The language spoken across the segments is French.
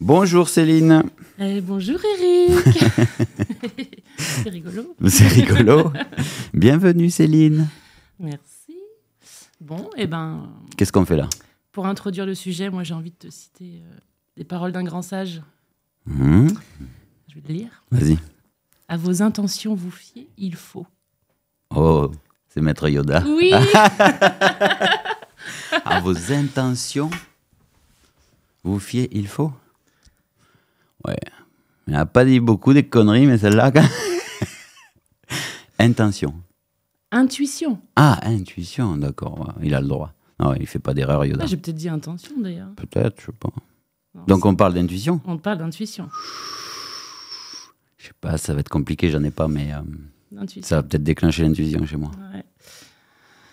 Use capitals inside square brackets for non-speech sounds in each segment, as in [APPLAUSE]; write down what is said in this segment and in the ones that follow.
Bonjour Céline. Eh, bonjour Eric. [LAUGHS] c'est rigolo. C'est rigolo. Bienvenue Céline. Merci. Bon, et eh ben. Qu'est-ce qu'on fait là Pour introduire le sujet, moi j'ai envie de te citer euh, des paroles d'un grand sage. Hum. Je vais te lire. Vas-y. À vos intentions vous fiez, il faut. Oh, c'est Maître Yoda. Oui. [LAUGHS] à vos intentions vous fiez, il faut. Ouais. il n'a pas dit beaucoup des conneries, mais celle-là, quand... [LAUGHS] Intention. Intuition. Ah, intuition, d'accord. Il a le droit. Non, il fait pas d'erreur, Yoda. Ah, j'ai peut-être dit intention, d'ailleurs. Peut-être, je sais pas. Donc on parle d'intuition On parle d'intuition. Je sais pas, ça va être compliqué, j'en ai pas, mais euh, ça va peut-être déclencher l'intuition chez moi. Ouais.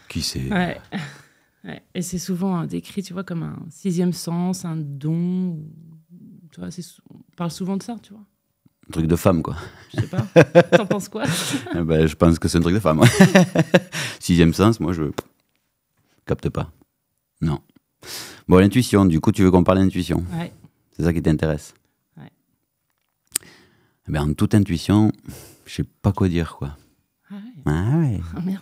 Qui sait [LAUGHS] ouais. Et c'est souvent euh, décrit, tu vois, comme un sixième sens, un don. Tu vois, c'est parle souvent de ça, tu vois. Un truc de femme, quoi. Je sais pas. [LAUGHS] T'en penses quoi eh ben, Je pense que c'est un truc de femme. [LAUGHS] Sixième sens, moi, je capte pas. Non. Bon, l'intuition, du coup, tu veux qu'on parle d'intuition ouais. C'est ça qui t'intéresse ouais. Eh ben, En toute intuition, je sais pas quoi dire, quoi. Ah ouais. Ah ouais. [LAUGHS] Oh, merde.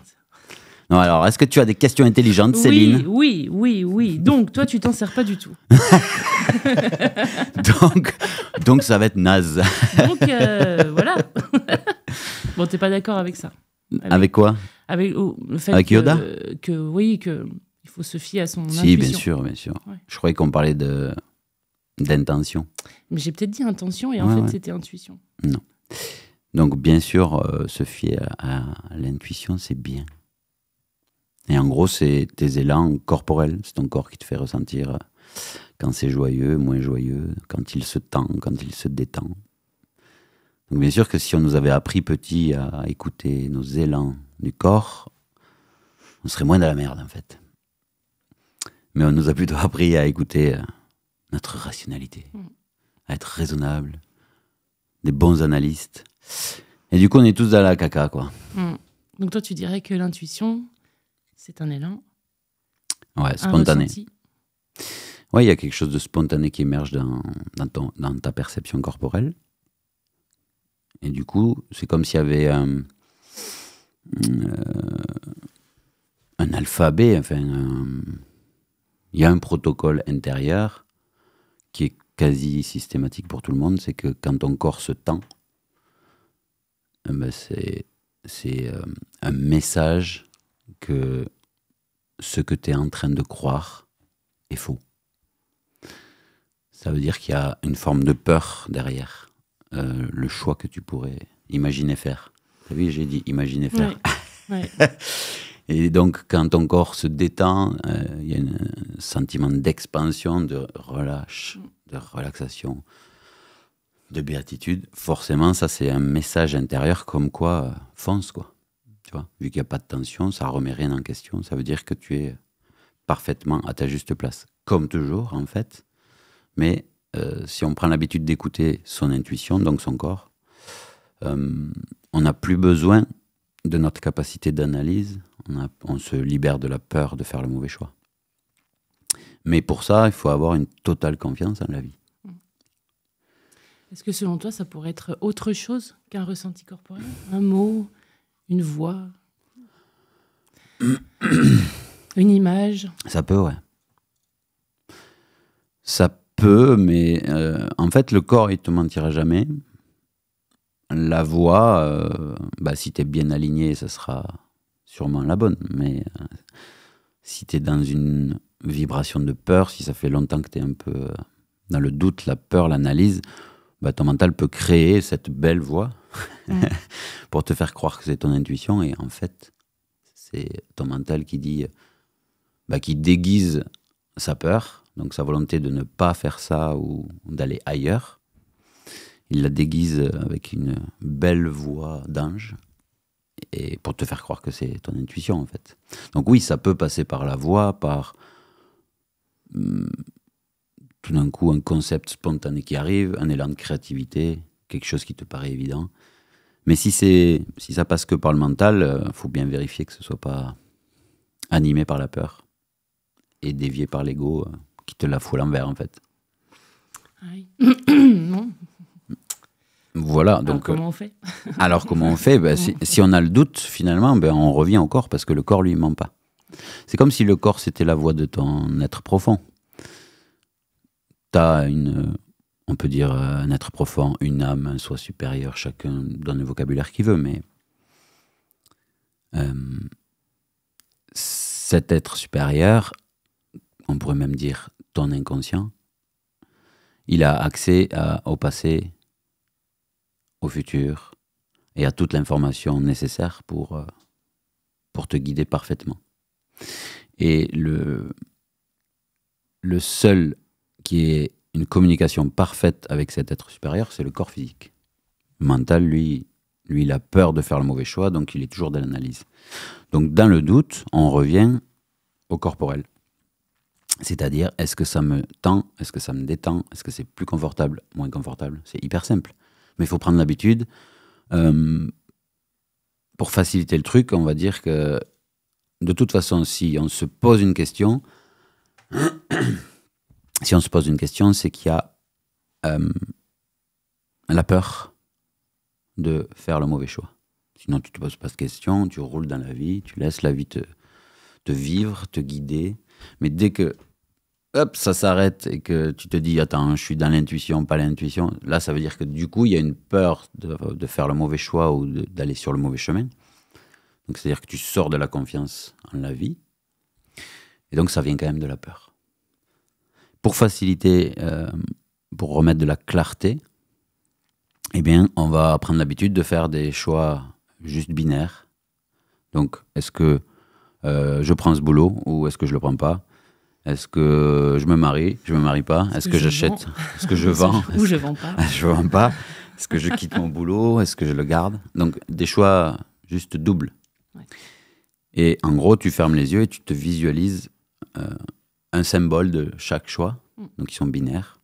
Non, alors, est-ce que tu as des questions intelligentes, Céline Oui, oui, oui. Donc, toi, tu t'en sers pas du tout. [LAUGHS] donc, donc, ça va être naze. donc, euh, voilà. [LAUGHS] bon, t'es pas d'accord avec ça Avec, quoi Avec oh, Yoda que, oui, que il faut se fier à son si, bien sûr, bien sûr. Je croyais qu'on parlait de d'intention. Mais j'ai peut-être dit intention et en fait, c'était intuition. Non. Donc, bien sûr, euh, se fier à l'intuition, c'est bien. Et en gros, c'est tes élans corporels. C'est ton corps qui te fait ressentir euh, quand c'est joyeux, moins joyeux, quand il se tend, quand il se détend. Donc bien sûr que si on nous avait appris petit à écouter nos élans du corps, on serait moins dans la merde en fait. Mais on nous a plutôt [LAUGHS] appris à écouter euh, notre rationalité, mmh. à être raisonnable, des bons analystes. Et du coup, on est tous dans la caca, quoi. Mmh. Donc toi, tu dirais que l'intuition, c'est un élan. Ouais, spontané. Oui, il y a quelque chose de spontané qui émerge dans, dans, ta perception corporelle. Et du coup, c'est comme s'il y avait un, euh, euh, un alphabet, enfin, euh, il y a un protocole intérieur qui est quasi systématique pour tout le monde, c'est que quand ton corps se tend, ben, c'est, c'est un message que ce que tu es en train de croire est faux. Ça veut dire qu'il y a une forme de peur derrière euh, le choix que tu pourrais imaginer faire. as vu, j'ai dit imaginer faire. [LAUGHS] Et donc, quand ton corps se détend, euh, il y a un sentiment d'expansion, de relâche, de relaxation, de béatitude. Forcément, ça, c'est un message intérieur comme quoi, euh, fonce, quoi tu vois. Vu qu'il n'y a pas de tension, ça remet rien en question. Ça veut dire que tu es parfaitement à ta juste place. Comme toujours, en fait. Mais euh, si on prend l'habitude d'écouter son intuition, donc son corps, euh, on n'a plus besoin de notre capacité d'analyse. On, on se libère de la peur de faire le mauvais choix. Mais pour ça, il faut avoir une totale confiance en la vie. Est-ce que selon toi, ça pourrait être autre chose qu'un ressenti corporel Un mot une voix, [CLEARS THROAT] une image Ça peut, ouais. Ça peut, mais euh, en fait, le corps, il te mentira jamais. La voix, euh, bah, si tu es bien aligné, ça sera sûrement la bonne. Mais euh, si tu es dans une vibration de peur, si ça fait longtemps que tu es un peu dans le doute, la peur, l'analyse, bah, ton mental peut créer cette belle voix [LAUGHS] pour te faire croire que c'est ton intuition. Et en fait, c'est ton mental qui dit, bah, qui déguise sa peur, donc sa volonté de ne pas faire ça ou d'aller ailleurs. Il la déguise avec une belle voix d'ange et pour te faire croire que c'est ton intuition en fait. Donc oui, ça peut passer par la voix, par hmm, tout d'un coup un concept spontané qui arrive, un élan de créativité, quelque chose qui te paraît évident. Mais si, si ça passe que par le mental, il euh, faut bien vérifier que ce ne soit pas animé par la peur et dévié par l'ego euh, qui te la fout à l'envers en fait. Voilà, alors Comment on fait Alors, ben, comment on fait, si, on a le doute, finalement, ben, on revient au corps parce que le corps, lui, ment pas. C'est comme si le corps, c'était la voix de ton être profond. Tu as une on peut dire euh, un être profond, une âme, un soi supérieur, chacun donne le vocabulaire qu'il veut, mais euh, cet être supérieur, on pourrait même dire ton inconscient, il a accès au passé, au futur et à toute l'information nécessaire pour, euh, pour te guider parfaitement. Et le, le seul qui est une communication parfaite avec cet être supérieur, c'est le corps physique. mental, lui, lui, il a peur de faire le mauvais choix, donc il est toujours dans l'analyse. Donc dans le doute, on revient au corporel. C'est-à-dire, est-ce que ça me tend Est-ce que ça me détend Est-ce que c'est plus confortable Moins confortable C'est hyper simple. Mais il faut prendre l'habitude. Euh, pour faciliter le truc, on va dire que de toute façon, si on se pose une question, si on se pose une question, c'est qu'il y a euh, la peur de faire le mauvais choix. Sinon, tu te poses pas de questions, tu roules dans la vie, tu laisses la vie te, te vivre, te guider. Mais dès que hop, ça s'arrête et que tu te dis, attends, je suis dans l'intuition, pas l'intuition, là, ça veut dire que du coup, il y a une peur de, de faire le mauvais choix ou d'aller sur le mauvais chemin. Donc, c'est-à-dire que tu sors de la confiance en la vie. Et donc, ça vient quand même de la peur. Pour faciliter, euh, pour remettre de la clarté, eh bien, on va prendre l'habitude de faire des choix juste binaires. Donc, est-ce que euh, je prends ce boulot ou est-ce que je le prends pas Est-ce que je me marie Je me marie pas Est-ce que, j'achète [LAUGHS] Est-ce que je vends [LAUGHS] Ou je vends pas [LAUGHS] Je vends pas. Est-ce que je quitte mon boulot Est-ce que je le garde Donc, des choix juste doubles. Et en gros, tu fermes les yeux et tu te visualises euh, un symbole de chaque choix, mm. donc ils sont binaires.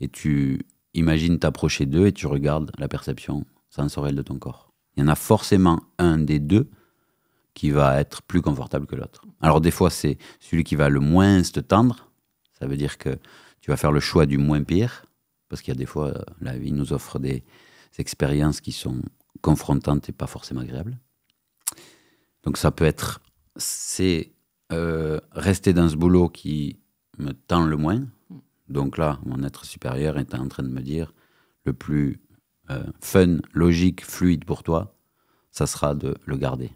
Et tu imagines t'approcher d'eux et tu regardes la perception sensorielle de ton corps. Il y en a forcément un des deux qui va être plus confortable que l'autre. Alors des fois, c'est celui qui va le moins te tendre. Ça veut dire que tu vas faire le choix du moins pire, parce qu'il y a des fois, euh, la vie nous offre des expériences qui sont confrontantes et pas forcément agréables. Donc ça peut être c'est euh, rester dans ce boulot qui me tend le moins. Mm. Donc là, mon être supérieur est en train de me dire le plus euh, fun, logique, fluide pour toi, ça sera de le garder.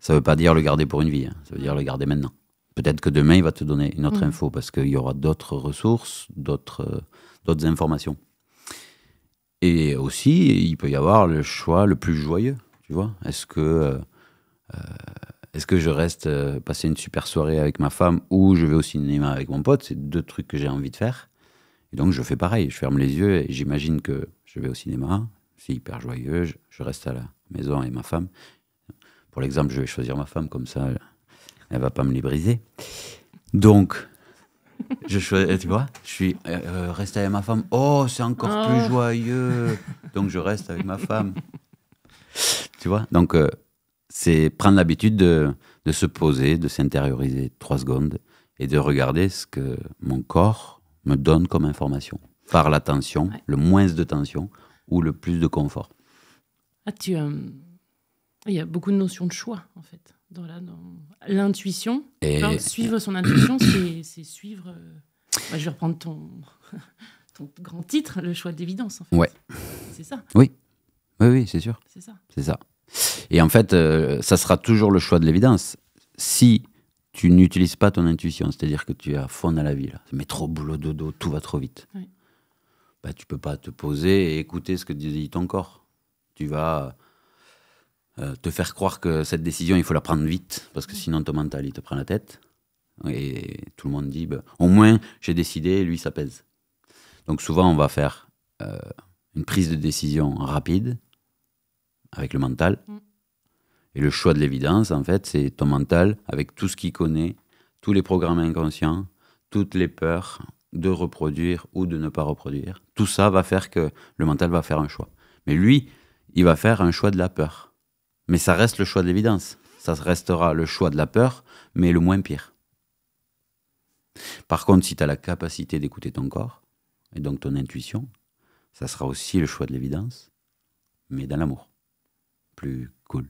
Ça ne veut pas dire le garder pour une vie, hein. ça veut dire le garder maintenant. Peut-être que demain, il va te donner une autre mm. info parce qu'il y aura d'autres ressources, euh, d'autres informations. Et aussi, il peut y avoir le choix le plus joyeux, tu vois. Est-ce que est-ce que je reste euh, passer une super soirée avec ma femme ou je vais au cinéma avec mon pote C'est deux trucs que j'ai envie de faire. Et donc je fais pareil, je ferme les yeux et j'imagine que je vais au cinéma, c'est hyper joyeux, je, reste à la maison avec ma femme. Pour l'exemple, je vais choisir ma femme, comme ça, elle va pas me les briser. Donc, je choisis, euh, tu vois, je suis euh, resté avec ma femme. Oh, c'est encore plus oh. joyeux. Donc je reste avec ma femme. tu vois, donc c'est prendre l'habitude de, se poser, de s'intérioriser trois secondes et de regarder ce que mon corps me donne comme information par la tension, le moins de tension ou le plus de confort. Ah, tu, euh, il y a beaucoup de notions de choix en fait. Dans l'intuition, et... suivre son intuition, c'est suivre. Euh, je vais reprendre [LAUGHS] ton, grand titre, le choix d'évidence. En fait. Ouais. C'est ça. Oui. Oui, oui, c'est sûr. ça. C'est ça. Et en fait, euh, ça sera toujours le choix de l'évidence. Si tu n'utilises pas ton intuition, c'est-à-dire que tu es à fond dans la vie, là. trop boulot, de dos, tout va trop vite, tu bah, tu peux pas te poser et écouter ce que dit ton corps. Tu vas euh, te faire croire que cette décision, il faut la prendre vite, parce que sinon ton mental, il te prend la tête. Et tout le monde dit, bah, au moins, j'ai décidé, lui, ça pèse. Donc souvent, on va faire euh, une prise de décision rapide, avec le mental. Mm. Et le choix de l'évidence, en fait, c'est ton mental avec tout ce qu'il connaît, tous les programmes inconscients, toutes les peurs de reproduire ou de ne pas reproduire. Tout ça va faire que le mental va faire un choix. Mais lui, il va faire un choix de la peur. Mais ça reste le choix de l'évidence. Ça restera le choix de la peur, mais le moins pire. Par contre, si tu as la capacité d'écouter ton corps, et donc ton intuition, ça sera aussi le choix de l'évidence, mais dans l'amour plus cool.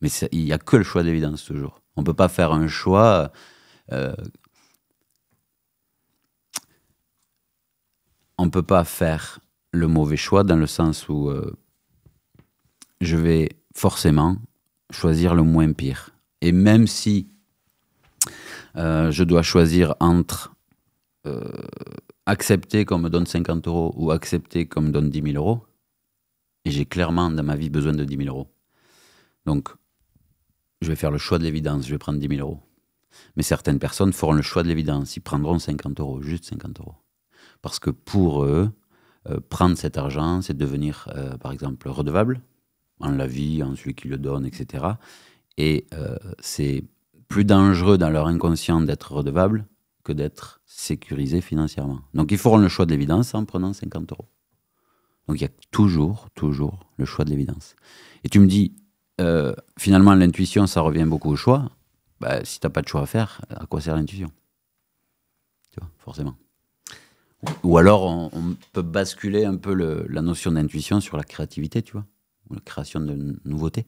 Mais il n'y a que le choix d'évidence toujours. On ne peut pas faire un choix. Euh, on ne peut pas faire le mauvais choix dans le sens où euh, je vais forcément choisir le moins pire. Et même si euh, je dois choisir entre accepter qu'on me donne 50 euros ou accepter qu'on me donne 10 000 euros, et j'ai clairement dans ma vie besoin de 10 000 euros. Donc, je vais faire le choix de l'évidence, je vais prendre 10 000 euros. Mais certaines personnes feront le choix de l'évidence, ils prendront 50 euros, juste 50 euros. Parce que pour eux, euh, prendre cet argent, c'est devenir, euh, par exemple, redevable en la vie, en celui qui le donne, etc. Et euh, c'est plus dangereux dans leur inconscient d'être redevable que d'être sécurisé financièrement. Donc ils feront le choix de l'évidence en prenant 50 euros. Donc il y a toujours, toujours le choix de l'évidence. Et tu me dis, euh, finalement, l'intuition, ça revient beaucoup au choix. Bah, si tu n'as pas de choix à faire, à quoi sert l'intuition Tu vois, forcément. Ou, alors, on, peut basculer un peu la notion d'intuition sur la créativité, tu vois, ou la création de nouveautés.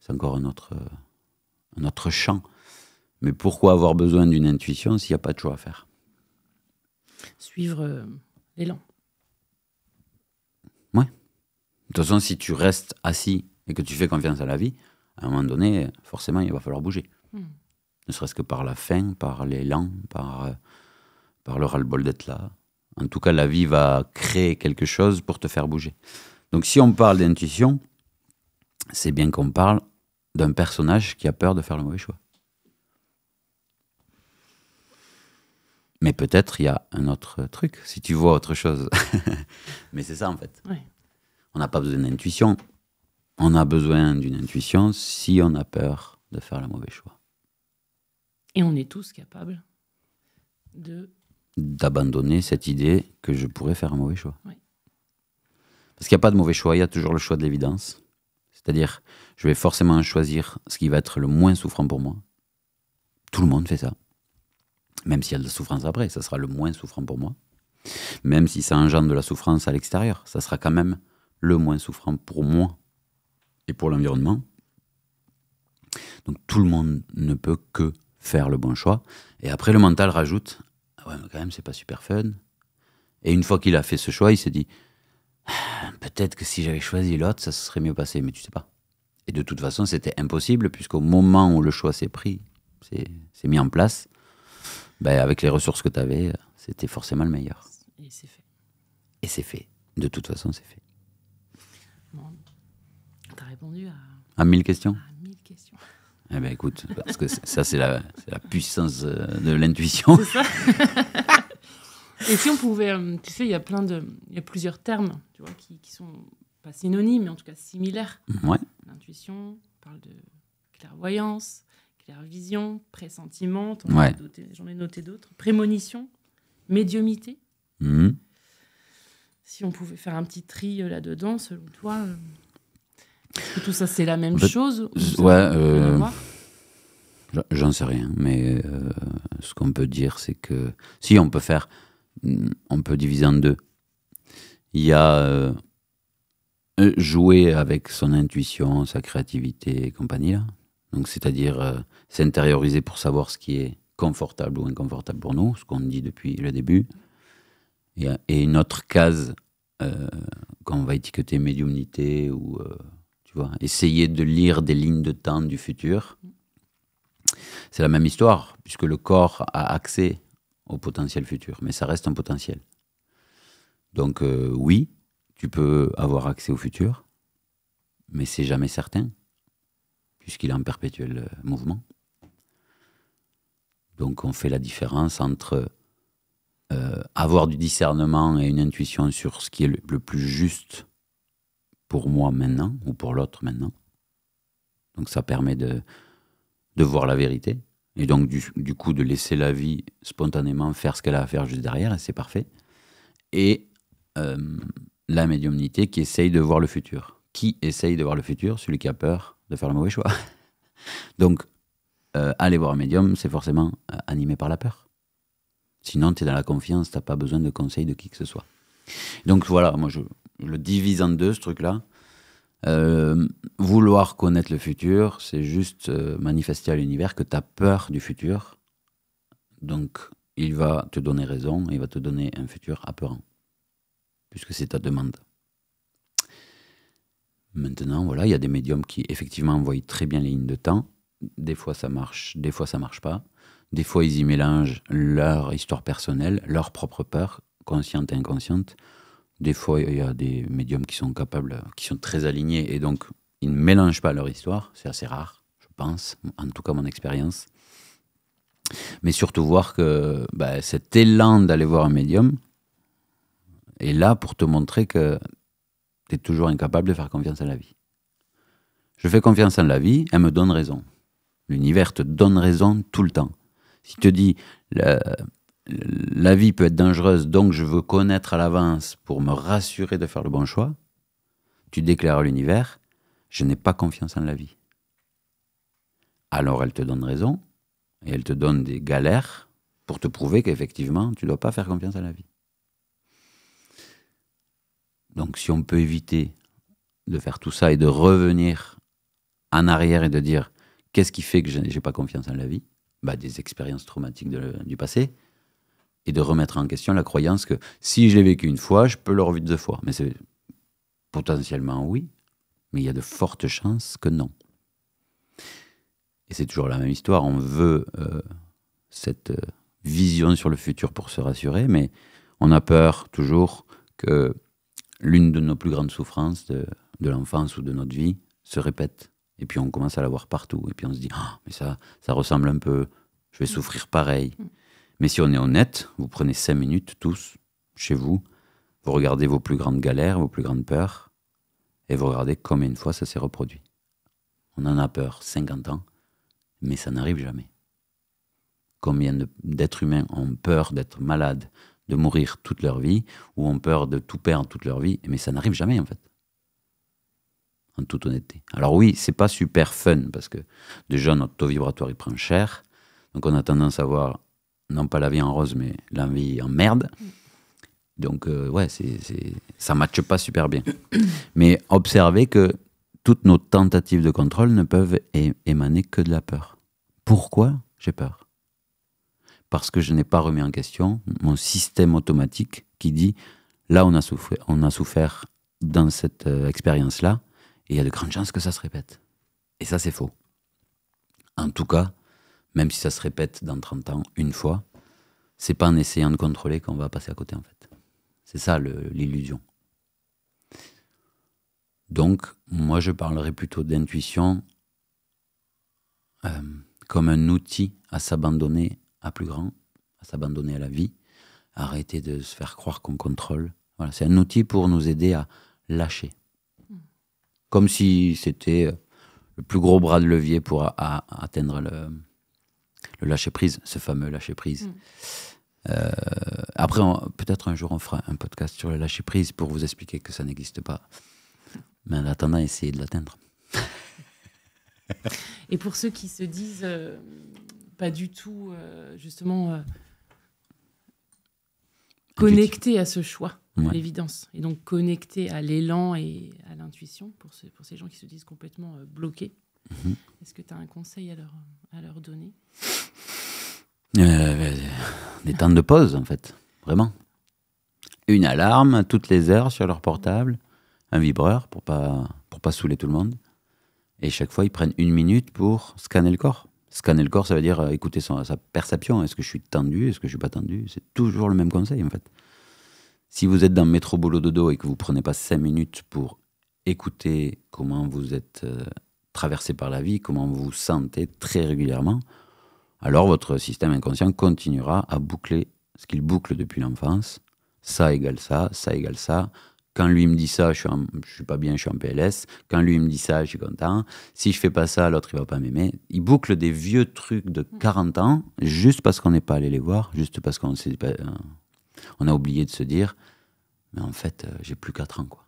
C'est encore un autre, un autre champ. Mais pourquoi avoir besoin d'une intuition s'il n'y a pas de choix à faire Suivre euh, l'élan. De toute façon, si tu restes assis et que tu fais confiance à la vie, à un moment donné, forcément, il va falloir bouger. Hmm. Ne serait-ce que par la faim, par l'élan, par, euh, par le ras-le-bol d'être là. En tout cas, la vie va créer quelque chose pour te faire bouger. Donc, si on parle d'intuition, c'est bien qu'on parle d'un personnage qui a peur de faire le mauvais choix. Mais peut-être il y a un autre truc, si tu vois autre chose. [LAUGHS] Mais c'est ça en fait. On n'a pas besoin d'intuition. On a besoin d'une intuition si on a peur de faire le mauvais choix. Et on est tous capables de... D'abandonner cette idée que je pourrais faire un mauvais choix. Parce qu'il n'y a pas de mauvais choix, il y a toujours le choix de l'évidence. C'est-à-dire, je vais forcément choisir ce qui va être le moins souffrant pour moi. Tout le monde fait ça même s'il y a de la souffrance après, ça sera le moins souffrant pour moi. Même si ça engendre de la souffrance à l'extérieur, ça sera quand même le moins souffrant pour moi et pour l'environnement. Donc tout le monde ne peut que faire le bon choix. Et après, le mental rajoute Ouais, mais quand même, c'est pas super fun. Et une fois qu'il a fait ce choix, il se dit ah, Peut-être que si j'avais choisi l'autre, ça se serait mieux passé, mais tu sais pas. Et de toute façon, c'était impossible, puisqu'au moment où le choix s'est pris, c'est mis en place, bah, avec les ressources que tu avais, c'était forcément le meilleur. Et c'est fait. Et c'est fait. De toute façon, c'est fait. Bon. Tu as répondu à... À mille questions À mille questions. Eh bien, écoute, parce que ça, c'est la, puissance euh, de l'intuition. [LAUGHS] Et si on pouvait, euh, tu sais, il y a plein de, il y a plusieurs termes, tu vois, qui, qui, sont pas synonymes, mais en tout cas similaires. Ouais. L'intuition, on parle de clairvoyance, vision, pressentiment, j'en ai noté d'autres, prémonition, médiumité. Mhm. Si on pouvait faire un petit tri euh, là-dedans, selon toi, euh, est-ce que tout ça c'est la même chose Ouais, euh, j'en sais rien, mais ce qu'on peut dire c'est que si on peut faire, mm, on peut diviser en deux. Il y a jouer avec son intuition, sa créativité et compagnie là, donc, c'est-à-dire euh, s'intérioriser pour savoir ce qui est confortable ou inconfortable pour nous, ce qu'on dit depuis le début. Et, une autre case, euh, quand va étiqueter médiumnité ou, euh, tu vois, essayer de lire des lignes de temps du futur. C'est la même histoire, puisque le corps a accès au potentiel futur, mais ça reste un potentiel. Donc euh, oui, tu peux avoir accès au futur, mais c'est jamais certain puisqu'il est en perpétuel euh, mouvement. Donc on fait la différence entre euh, avoir du discernement et une intuition sur ce qui est le, plus juste pour moi maintenant ou pour l'autre maintenant. Donc ça permet de, de voir la vérité et donc du, coup de laisser la vie spontanément faire ce qu'elle a à faire juste derrière et c'est parfait. Et euh, la médiumnité qui essaye de voir le futur. Qui essaye de voir le futur Celui qui a peur, de faire le mauvais choix. [LAUGHS] Donc, euh, aller voir un médium, c'est forcément euh, animé par la peur. Sinon, tu es dans la confiance, tu n'as pas besoin de conseils de qui que ce soit. Donc voilà, moi je, le divise en deux, ce truc-là. Euh, vouloir connaître le futur, c'est juste manifester à l'univers que tu as peur du futur. Donc, il va te donner raison, il va te donner un futur apeurant, puisque c'est ta demande. Maintenant, voilà, il y a des médiums qui effectivement envoient très bien les lignes de temps. Des fois ça marche, des fois ça marche pas. Des fois ils y mélangent leur histoire personnelle, leur propre peur, consciente et inconsciente. Des fois il y a des médiums qui sont capables, qui sont très alignés et donc ils ne mélangent pas leur histoire. C'est assez rare, je pense, en tout cas mon expérience. Mais surtout voir que bah, cet élan d'aller voir un médium, est là pour te montrer que tu es toujours incapable de faire confiance à la vie. Je fais confiance à la vie, elle me donne raison. L'univers te donne raison tout le temps. Si tu te dis, la, vie peut être dangereuse, donc je veux connaître à l'avance pour me rassurer de faire le bon choix, tu déclares à l'univers, je n'ai pas confiance en la vie. Alors elle te donne raison, et elle te donne des galères pour te prouver qu'effectivement, tu ne dois pas faire confiance à la vie. Donc si on peut éviter de faire tout ça et de revenir en arrière et de dire qu'est-ce qui fait que je n'ai pas confiance en la vie bah, Des expériences traumatiques du passé et de remettre en question la croyance que si je l'ai vécu une fois, je peux le revivre deux fois. Mais c'est potentiellement oui, mais il y a de fortes chances que non. Et c'est toujours la même histoire, on veut euh, cette euh, vision sur le futur pour se rassurer, mais on a peur toujours que l'une de nos plus grandes souffrances de, l'enfance ou de notre vie se répète. Et puis on commence à la voir partout. Et puis on se dit, ah, mais ça, ça ressemble un peu, je vais mm. souffrir pareil. Mm. Mais si on est honnête, vous prenez cinq minutes tous, chez vous, vous regardez vos plus grandes galères, vos plus grandes peurs, et vous regardez combien de fois ça s'est reproduit. On en a peur 50 ans, mais ça n'arrive jamais. Combien d'êtres humains ont peur d'être malades, de mourir toute leur vie, ou ont peur de tout perdre toute leur vie, mais ça n'arrive jamais en fait. En toute honnêteté. Alors oui, c'est pas super fun parce que déjà notre taux vibratoire il prend cher, donc on a tendance à voir non pas la vie en rose mais la vie en merde. Donc euh, ouais, c'est, c'est, ça matche pas super bien. Mais observez que toutes nos tentatives de contrôle ne peuvent émaner que de la peur. Pourquoi j'ai peur parce que je n'ai pas remis en question mon système automatique qui dit là on a souffert, on a souffert dans cette euh, expérience-là et il y a de grandes chances que ça se répète. Et ça c'est faux. En tout cas, même si ça se répète dans 30 ans une fois, c'est pas en essayant de contrôler qu'on va passer à côté en fait. C'est ça l'illusion. Donc, moi, je parlerai plutôt d'intuition euh, comme un outil à s'abandonner à plus grand, à s'abandonner à la vie, à arrêter de se faire croire qu'on contrôle. Voilà, c'est un outil pour nous aider à lâcher. Hmm. Comme si c'était euh, le plus gros bras de levier pour atteindre le, lâcher-prise, ce fameux lâcher-prise. Hmm. Euh, après, peut-être un jour, on fera un podcast sur le lâcher-prise pour vous expliquer que ça n'existe pas. Mais en attendant, essayez de l'atteindre. Et pour ceux qui se disent, euh, pas du tout, euh, justement, euh, connecté à ce choix, l'évidence. Et donc connecté à l'élan et à l'intuition pour, pour ces gens qui se disent complètement euh, bloqués. Mhm. Est-ce que tu as un conseil à leur, à leur donner Des temps de pause, en fait, vraiment. Une alarme toutes les heures sur leur portable, un vibreur pour pas pour pas saouler tout le monde. Et chaque fois, ils prennent une minute pour scanner le corps. Scanner le corps, ça veut dire euh, écouter sa perception. Est-ce que je suis tendu Est-ce que je suis pas tendu C'est toujours le même conseil, en fait. Si vous êtes dans métro boulot dodo et que vous prenez pas 5 minutes pour écouter comment vous êtes euh, traversé par la vie, comment vous vous sentez très régulièrement, alors votre système inconscient continuera à boucler ce qu'il boucle depuis l'enfance. Ça égale ça, ça égale ça, quand lui me dit ça, je suis, suis pas bien, je suis en PLS. Quand lui me dit ça, je suis content. Si je fais pas ça, l'autre il va pas m'aimer. Il boucle des vieux trucs de 40 mm. ans juste parce qu'on n'est pas allé les voir, juste parce qu'on euh, on a oublié de se dire, mais en fait, euh, j'ai plus 4 ans quoi.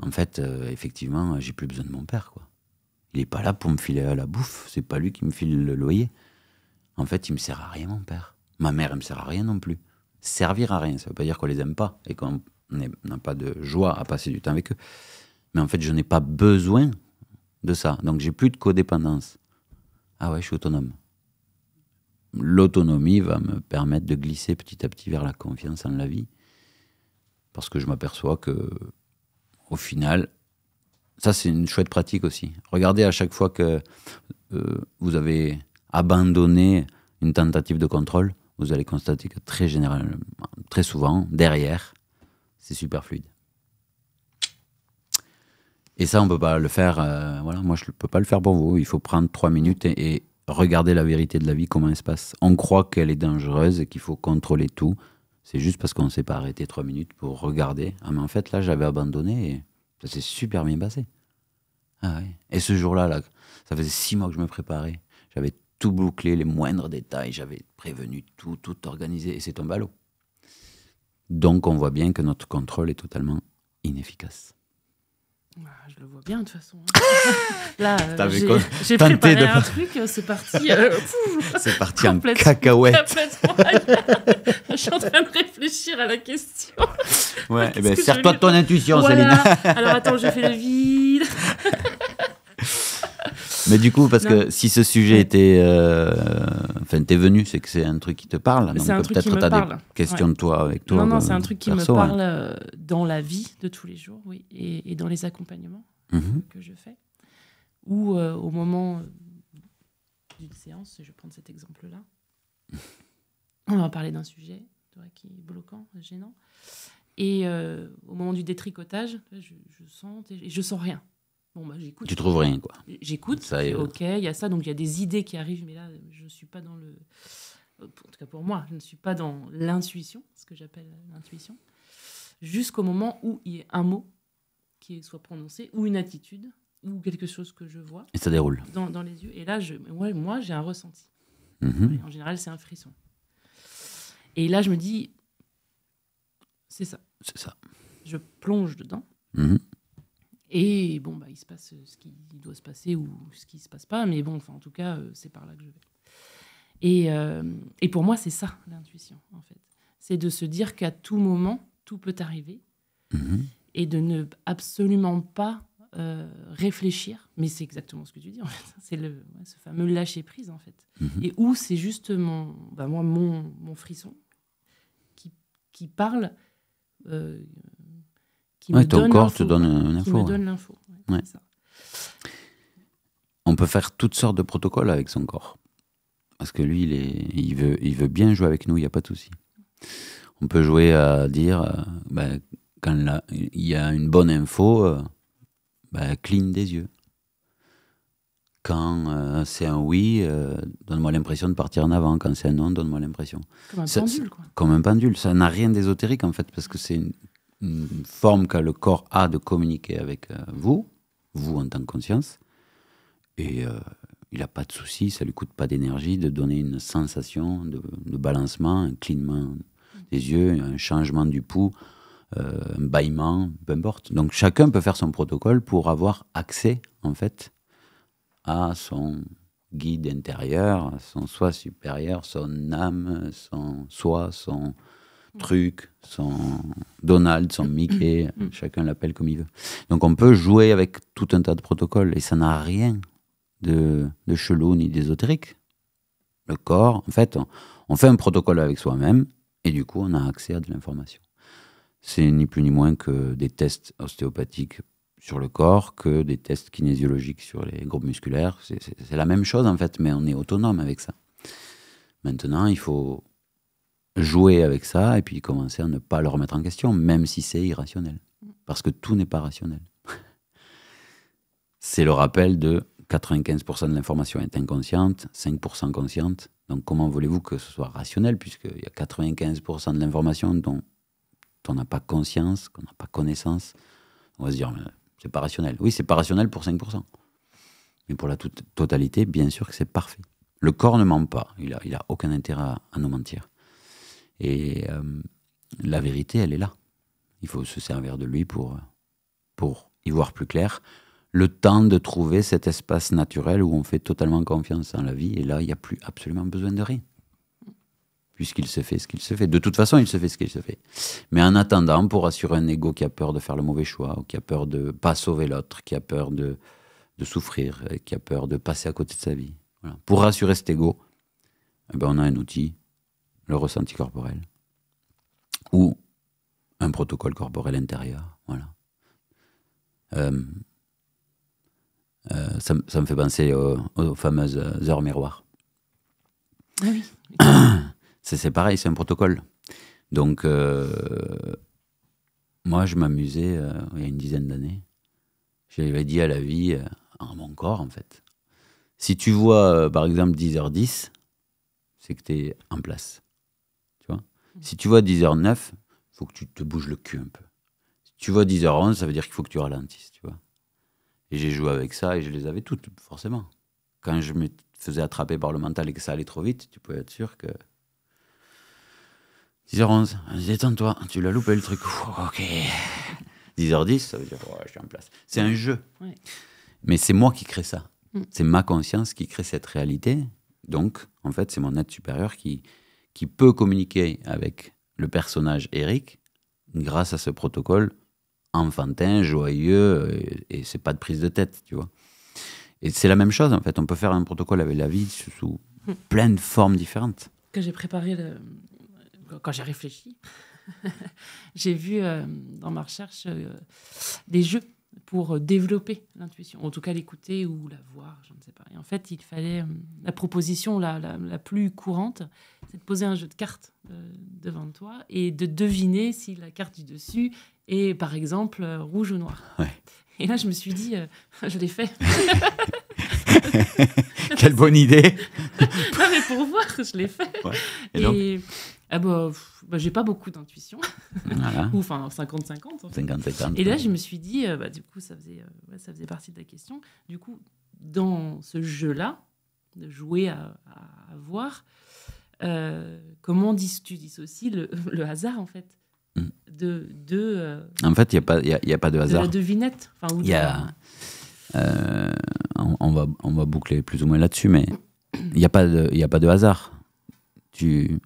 En fait, euh, effectivement, j'ai plus besoin de mon père quoi. Il n'est pas là pour me filer à la bouffe. C'est pas lui qui me file le loyer. En fait, il me sert à rien, mon père. Ma mère, elle me sert à rien non plus. Servir à rien, ça veut pas dire qu'on les aime pas et qu'on n'a pas de joie à passer du temps avec eux. Mais en fait, je n'ai pas besoin de ça. Donc, j'ai plus de codépendance. Ah ouais, je suis autonome. L'autonomie va me permettre de glisser petit à petit vers la confiance en la vie. Parce que je m'aperçois que, au final, ça, c'est une chouette pratique aussi. Regardez à chaque fois que euh, vous avez abandonné une tentative de contrôle, vous allez constater que très généralement, très souvent, derrière, c'est super fluide. Et ça, on ne peut pas le faire. Euh, voilà, moi, je ne peux pas le faire pour vous. Il faut prendre trois minutes et, regarder la vérité de la vie, comment elle se passe. On croit qu'elle est dangereuse et qu'il faut contrôler tout. C'est juste parce qu'on ne s'est pas arrêté trois minutes pour regarder. Ah, mais en fait, là, j'avais abandonné et ça s'est super bien passé. Ah et ce jour-là, là, ça faisait six mois que je me préparais. J'avais tout bouclé, les moindres détails. J'avais prévenu tout, tout organisé. Et c'est tombé à l'eau. Donc on voit bien que notre contrôle est totalement inefficace. Ah, je le vois bien de toute façon. Hein. [LAUGHS] Là, euh, j'ai préparé de... un truc, euh, c'est parti. [LAUGHS] Euh, c'est parti en cacahuète. je suis en train de réfléchir à la question. Ouais, eh ben, sers-toi de ton intuition, Céline. Alors attends, je fais le vide. Mais du coup, parce que si ce sujet était, euh, enfin, t'es venu, c'est que c'est un truc qui te parle. peut peut-être qui Des questions de toi avec toi. Non, non, c'est un truc qui me parle euh, dans la vie de tous les jours, oui, et, dans les accompagnements mhm. que je fais, ou euh, au moment d'une séance, je vais prendre cet exemple-là. [LAUGHS] On va parler d'un sujet qui est bloquant, gênant. Et au moment du détricotage, je, je sens et je sens rien. Bon, bah, j'écoute. Tu trouves rien, quoi. J'écoute. Ça est... Ok, il y a ça. Donc, il y a des idées qui arrivent, mais là, je ne suis pas dans le. Euh, en tout cas, pour moi, je ne suis pas dans l'intuition, ce que j'appelle l'intuition, jusqu'au moment où il y a un mot qui soit prononcé ou une attitude ou quelque chose que je vois. Et ça déroule. Dans, les yeux. Et là, je, moi, j'ai un ressenti. Mm-hmm. En général, c'est un frisson. Et là, je me dis, c'est ça. C'est ça. Je plonge dedans. Mm-hmm. Et bon, bah, il se passe euh, ce qui doit se passer ou ce qui se passe pas, mais bon, enfin, en tout cas, euh, c'est par là que je vais. Et, euh, et pour moi, c'est ça l'intuition, en fait. C'est de se dire qu'à tout moment, tout peut arriver mhm. et de ne absolument pas réfléchir. Mais c'est exactement ce que tu dis, en fait. C'est le, ce fameux lâcher prise, en fait. Mhm. Et où c'est juste mon, bah, moi, mon, mon frisson qui, qui parle ton corps te donne euh, une info. l'info. On peut faire toutes sortes de protocoles avec son corps. Parce que lui, il, veut, bien jouer avec nous, il n'y a pas de souci. On peut jouer à dire, euh, bah, quand il y a une bonne info, clean euh, bah, cligne des yeux. Quand c'est un oui, donne-moi l'impression de partir en avant. Quand c'est un non, donne-moi l'impression. Comme un pendule, Comme un pendule. Ça n'a rien d'ésotérique, en fait, parce que c'est une, une forme que le corps a de communiquer avec euh, vous, vous en tant que conscience, et euh, il n'a pas de souci, ça lui coûte pas d'énergie de donner une sensation de, balancement, un clignement des yeux, un changement du pouls, euh, un bâillement, peu importe. Donc chacun peut faire son protocole pour avoir accès, en fait, à son guide intérieur, son soi supérieur, son âme, son soi, son, Truc, sans Donald, sans Mickey, mm. euh, chacun l'appelle comme il veut. Donc on peut jouer avec tout un tas de protocoles et ça n'a rien de, de chelou ni d'ésotérique. Le corps, en fait, on fait un protocole avec soi-même et du coup on a accès à de l'information. C'est ni plus ni moins que des tests ostéopathiques sur le corps que des tests kinésiologiques sur les groupes musculaires. C'est la même chose en fait, mais on est autonome avec ça. Maintenant, il faut jouer avec ça et puis commencer à ne pas le remettre en question, même si c'est irrationnel. Parce que tout n'est pas rationnel. c'est le rappel de 95% de l'information est inconsciente, 5% consciente. Donc comment voulez-vous que ce soit rationnel puisqu'il y a 95% de l'information dont on n'a pas conscience, qu'on n'a pas connaissance On va se dire, c'est pas rationnel. Oui, c'est pas rationnel pour 5%. Mais pour la totalité, bien sûr que c'est parfait. Le corps ne ment pas. Il n'a il a aucun intérêt à nous mentir. Et euh, la vérité, elle est là. Il faut se servir de lui pour, pour y voir plus clair. Le temps de trouver cet espace naturel où on fait totalement confiance en la vie, et là, il n'y a plus absolument besoin de rien. Puisqu'il se fait ce qu'il se fait. De toute façon, il se fait ce qu'il se fait. Mais en attendant, pour assurer un ego qui a peur de faire le mauvais choix, ou qui a peur de pas sauver l'autre, qui a peur de, de souffrir, qui a peur de passer à côté de sa vie, pour rassurer cet ego, eh ben on a un outil le ressenti corporel, ou un protocole corporel intérieur. Voilà. Euh, euh, ça, me fait penser aux, fameuses euh, heures miroirs. Ah [COUGHS] c'est pareil, c'est un protocole. Donc, moi, je m'amusais il y a une dizaine d'années. J'avais dit à la vie, à mon corps, en fait. Si tu vois, par exemple, 10h10, c'est que tu es en place. Si tu vois 10h09, faut que tu te bouges le cul un peu. Si tu vois 10h11, ça veut dire qu'il faut que tu ralentisses, tu vois. Et j'ai joué avec ça et je les avais toutes, forcément. Quand je me faisais attraper par le mental et que ça allait trop vite, tu pouvais être sûr que. 10h11, détends-toi, tu l'as loupé le truc. ok. 10h10, ça veut dire, que je suis en place. C'est un jeu. Mais c'est moi qui crée ça. Mm. C'est ma conscience qui crée cette réalité. Donc, en fait, c'est mon être supérieur qui, qui peut communiquer avec le personnage Eric grâce à ce protocole enfantin, joyeux, et, c'est pas de prise de tête, tu vois. Et c'est la même chose, en fait. On peut faire un protocole avec la vie sous, hmm. plein de formes différentes. Que j'ai préparé, quand j'ai réfléchi, [LAUGHS] j'ai vu euh, dans ma recherche euh, des jeux pour développer l'intuition, en tout cas l'écouter ou la voir, je ne sais pas. Et en fait, il fallait euh, la proposition la, la plus courante, de poser un jeu de cartes euh, devant toi et de deviner si la carte du dessus est, par exemple, euh, rouge ou noir. Et là, je me suis dit, euh, [LAUGHS] je l'ai fait. [LAUGHS] Quelle bonne idée [LAUGHS] mais pour voir, je l'ai fait. Et, donc ah bah, bah, j'ai pas beaucoup d'intuition. Ou enfin 50-50. Et là, je me suis dit, bah, du coup, ça faisait, ça faisait partie de la question. Du coup, dans ce jeu-là, de jouer à voir, euh, comment dis tu dis le, [LAUGHS] le hasard, en fait mm. de, euh, En fait, il n'y a, pas, il y a pas de hasard. la devinette. Y euh, on, va, on va boucler plus ou moins là-dessus, mais il n'y a, pas de, a pas de hasard. Tu,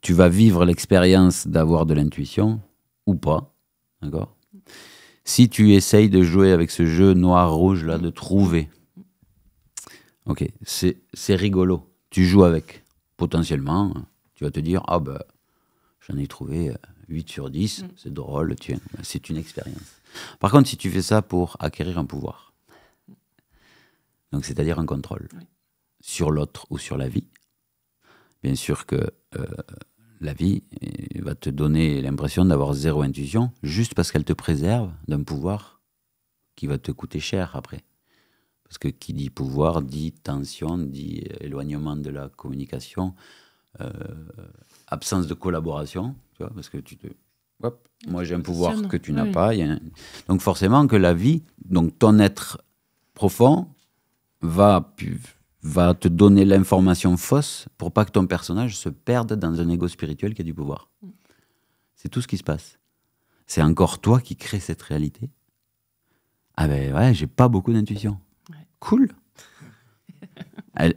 tu vas vivre l'expérience d'avoir de l'intuition ou pas. D'accord Si tu essayes de jouer avec ce jeu noir-rouge là, de trouver. Ok, c'est rigolo tu joues avec, potentiellement, tu vas te dire Ah, ben, j'en ai trouvé 8 euh, sur 10, mm. c'est drôle, tiens, c'est une expérience. Par contre, si tu fais ça pour acquérir un pouvoir, donc c'est-à-dire un contrôle sur l'autre ou sur la vie, bien sûr que euh, la vie euh, va te donner l'impression d'avoir zéro intuition juste parce qu'elle te préserve d'un pouvoir qui va te coûter cher après. Parce que qui dit pouvoir dit tension, dit euh, éloignement de la communication, euh, absence de collaboration, tu vois, parce que tu te... moi j'ai un pouvoir que tu n'as pas. Donc forcément que la vie, donc ton être profond va, va te donner l'information fausse pour pas que ton personnage se perde dans un ego spirituel qui a du pouvoir. Mm. C'est tout ce qui se passe. C'est encore toi qui crée cette réalité. Ah ben ouais, j'ai pas beaucoup d'intuition cool.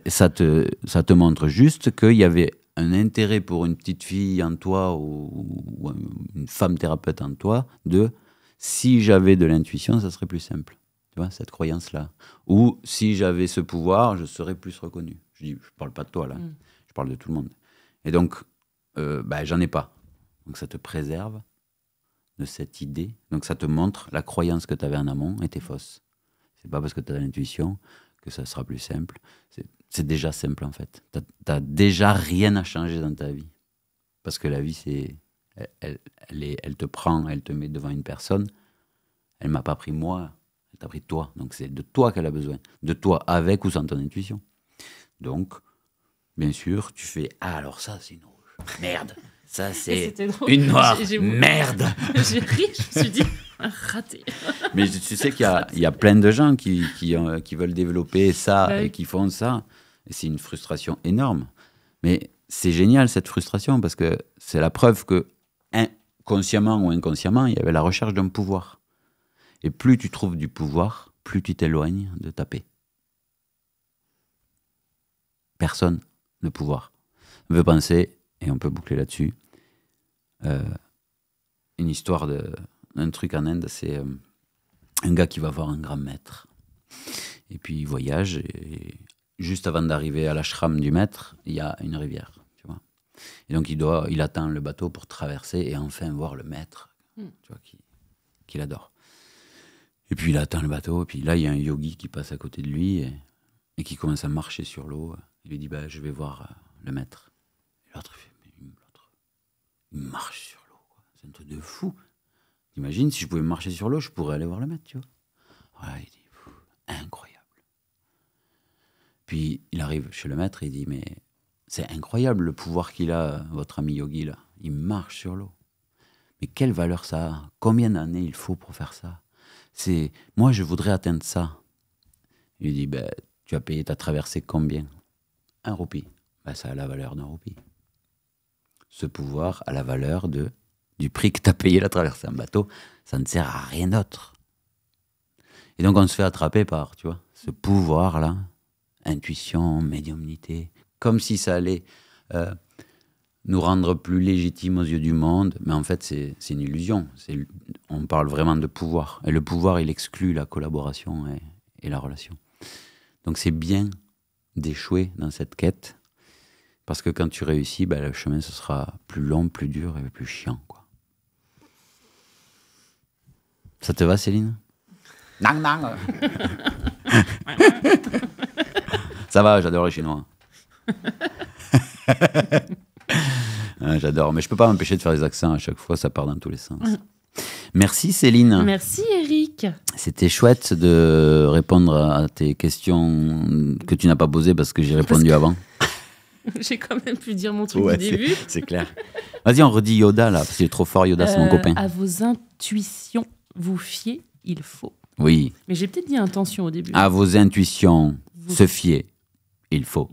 ça, te, ça te montre juste qu'il y avait un intérêt pour une petite fille en toi ou, une femme thérapeute en toi de si j'avais de l'intuition, ça serait plus simple. Tu vois, cette croyance-là. Ou si j'avais ce pouvoir, je serais plus reconnu. Je dis, je parle pas de toi là, mm. je parle de tout le monde. Et donc, euh, bah, j'en ai pas. Donc ça te préserve de cette idée. Donc ça te montre la croyance que tu avais en amont était fausse pas parce que tu as l'intuition que ça sera plus simple. C'est déjà simple en fait. Tu n'as déjà rien à changer dans ta vie. Parce que la vie, c'est elle, elle, te prend, elle te met devant une personne. Elle m'a pas pris moi, elle t'a pris toi. Donc c'est de toi qu'elle a besoin. De toi avec ou sans ton intuition. Donc, bien sûr, tu fais Ah, alors ça, c'est une rouge. Merde Ça, c'est une noire. Merde [LAUGHS] J'ai ri, je me suis dit. Raté. [LAUGHS] Mais tu sais qu'il y, a plein de gens qui, qui, euh, veulent développer ça bah et qui font ça. Et c'est une frustration énorme. Mais c'est génial cette frustration parce que c'est la preuve que consciemment ou inconsciemment, il y avait la recherche d'un pouvoir. Et plus tu trouves du pouvoir, plus tu t'éloignes de taper. Personne ne pouvoir. On veut penser, et on peut boucler là-dessus, euh, une histoire de, un truc en Inde, c'est euh, un gars qui va voir un grand maître. Et puis il voyage, et, juste avant d'arriver à l'ashram du maître, il y a une rivière. Tu vois. Et donc il, doit, il attend le bateau pour traverser et enfin voir le maître, hmm. qu'il qui l'adore. Et puis il attend le bateau, et puis là il y a un yogi qui passe à côté de lui et, qui commence à marcher sur l'eau. Il lui dit bah, Je vais voir euh, le maître. L'autre fait l'autre, il marche sur l'eau, c'est un truc de fou. Imagine, si je pouvais marcher sur l'eau, je pourrais aller voir le maître, tu vois. Ouais, il dit, incroyable. Puis il arrive chez le maître il dit, mais c'est incroyable le pouvoir qu'il a, votre ami yogi, là. Il marche sur l'eau. Mais quelle valeur ça a Combien d'années il faut pour faire ça C'est, moi, je voudrais atteindre ça. Il dit, ben, tu as payé ta traversée combien Un roupie. Ben, ça a la valeur d'un roupie. Ce pouvoir a la valeur de du prix que tu as payé la traversée en bateau, ça ne sert à rien d'autre. Et donc on se fait attraper par, tu vois, ce pouvoir-là, intuition, médiumnité, comme si ça allait euh, nous rendre plus légitimes aux yeux du monde, mais en fait c'est une illusion. On parle vraiment de pouvoir, et le pouvoir il exclut la collaboration et, la relation. Donc c'est bien d'échouer dans cette quête, parce que quand tu réussis, ben, le chemin ce sera plus long, plus dur et plus chiant. Ça te va, Céline Nang nang [LAUGHS] Ça va, j'adore les Chinois. [LAUGHS] Ah, j'adore, mais je peux pas m'empêcher de faire des accents à chaque fois, ça part dans tous les sens. Merci Céline. Merci Eric. C'était chouette de répondre à tes questions que tu n'as pas posées parce que j'ai répondu avant. [LAUGHS] J'ai quand même pu dire mon truc au début. C'est clair. Vas-y, on redit Yoda là, parce qu'il est trop fort Yoda, c'est mon euh, copain. À vos intuitions vous fier, il faut. Oui. Mais j'ai peut-être dit intention au début. À vos intuitions, se fier, Il faut.